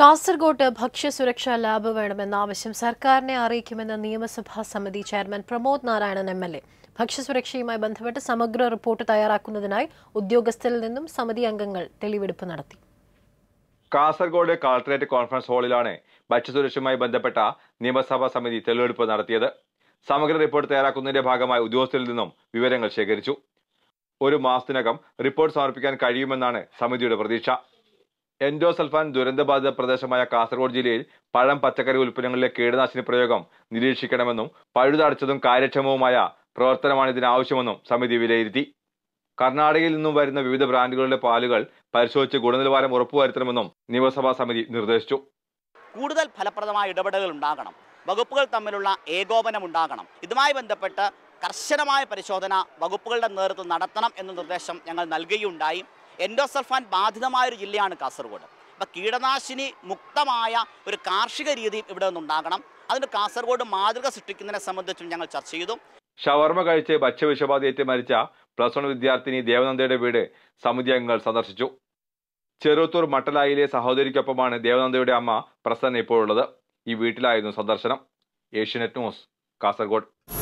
കാസർഗോട്ട് ഭക്ഷ്യസുരക്ഷാ ലാബ് വേണമെന്ന ആവശ്യം സർക്കാരിനെ അറിയിക്കുമെന്ന് നിയമസഭാ സമിതി chairman Pramod Narayanan M L A ഭക്ഷ്യസുരക്ഷയുമായി ബന്ധപ്പെട്ട് സമഗ്ര റിപ്പോർട്ട് തയ്യാറാക്കുന്നതിനായി ഉദ്യോഗസ്ഥരിൽ നിന്നും സമിതി അംഗങ്ങൾ തെളിവെടുപ്പ് നടത്തി കാസർഗോഡ് കളക്ടറേറ്റ് കോൺഫറൻസ് ഹാളിലാണ് ഭക്ഷ്യസുരക്ഷയുമായി ബന്ധപ്പെട്ട നിയമസഭാ സമിതി തെളിവെടുപ്പ് നടത്തിയത് സമഗ്ര റിപ്പോർട്ട് തയ്യാറാക്കുന്നതിന്റെ ഭാഗമായി ഉദ്യോഗസ്ഥരിൽ നിന്നും വിവരങ്ങൾ ശേഖരിച്ചു ഒരു മാസത്തിനകം റിപ്പോർട്ട് സമർപ്പിക്കാൻ കഴിയുമെന്നാണ് സമിതിയുടെ പ്രതീക്ഷ എൻഡോസൾഫാൻ ദുരന്തബാധിത പ്രദേശമായ കാസർഗോഡ് ജില്ലയിൽ പഴം പച്ചക്കറി ഉൽപ്പന്നങ്ങളിലെ കീടനാശിനി പ്രയോഗം നിരീക്ഷിക്കണമെന്നും പഴുതടച്ചതും കാര്യക്ഷമവുമായ പ്രവർത്തനമാണ് ഇതിനാവശ്യമെന്നും സമിതി വിലയിരുത്തി കർണാടകയിൽ നിന്നും വരുന്ന വിവിധ ബ്രാൻഡുകളുടെ പാലുകൾ പരിശോധിച്ച് ഗുണനിലവാരം ഉറപ്പുവരുത്തണമെന്നും നിയമസഭാ സമിതി നിർദ്ദേശിച്ചു കൂടുതൽ ഫലപ്രദമായ ഇടപെടലുകൾ ഉണ്ടാകണം വകുപ്പുകൾ തമ്മിലുള്ള ഏകോപനം ഉണ്ടാകണം ഇതുമായി ബന്ധപ്പെട്ട് കർശനമായ പരിശോധന വകുപ്പുകളുടെ നേതൃത്വം നടത്തണം എന്ന നിർദ്ദേശം ഞങ്ങൾ നൽകുകയുണ്ടായി എൻഡോസൾഫാൻ ബാധിതമായ ഒരു ജില്ലയാണ് കാസർഗോഡ് അപ്പോൾ കീടനാശിനി മുക്തമായ ഒരു കാർഷിക രീതിയും ഇവിടെ നിന്നുണ്ടാകണം അതിന് കാസർഗോഡ് മാതൃക സൃഷ്ടിക്കുന്നതിനെ സംബന്ധിച്ചും ഞങ്ങൾ ചർച്ച ചെയ്തു ഷവർമ കഴിച്ച് ഭക്ഷ്യവിഷബാധയേറ്റ് മരിച്ച പ്ലസ് വൺ വിദ്യാർത്ഥിനി ദേവനന്ദയുടെ വീട് സമിതി അംഗങ്ങൾ സന്ദർശിച്ചു ചെറുത്തൂർ മട്ടലായിലെ സഹോദരിക്കൊപ്പമാണ് ദേവനന്ദയുടെ അമ്മ പ്രസന്ന ഇപ്പോഴുള്ളത് ഈ വീട്ടിലായിരുന്നു സന്ദർശനം ഏഷ്യനെറ്റ് ന്യൂസ് കാസർഗോഡ്